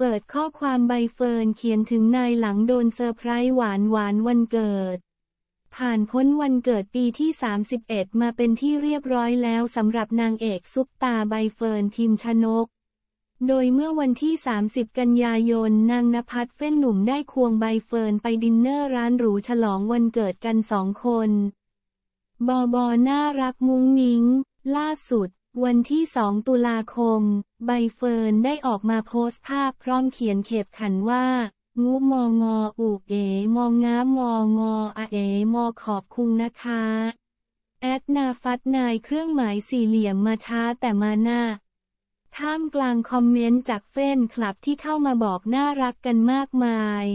เปิดข้อความใบเฟิร์นเขียนถึงนายหลังโดนเซอร์ไพรส์หวานหวานวันเกิด ผ่านพ้นวันเกิดปีที่ 31 มาเป็นที่เรียบร้อยแล้วสำหรับนางเอกซุปตาใบเฟิร์นพิมชนก โดยเมื่อวันที่ 30 กันยายนนางนภัสเฟ้นหนุ่มได้ควงใบเฟิร์นไปดินเนอร์ร้านหรูฉลองวันเกิดกันสองคน บอบอน่ารักมุ้งมิ้ง ล่าสุดวันที่สองตุลาคม ใบเฟิร์นได้ออกมาโพสต์ภาพพร้อมเขียนเขบขันว่างูมองงออูเอมองง้ามองงออเอ มอขอบคุณนะคะ แอดนาฟัดนายเครื่องหมายสี่เหลี่ยมมาช้าแต่มาหน้าท่ามกลางคอมเมนต์จากเฟนคลับที่เข้ามาบอกน่ารักกันมากมาย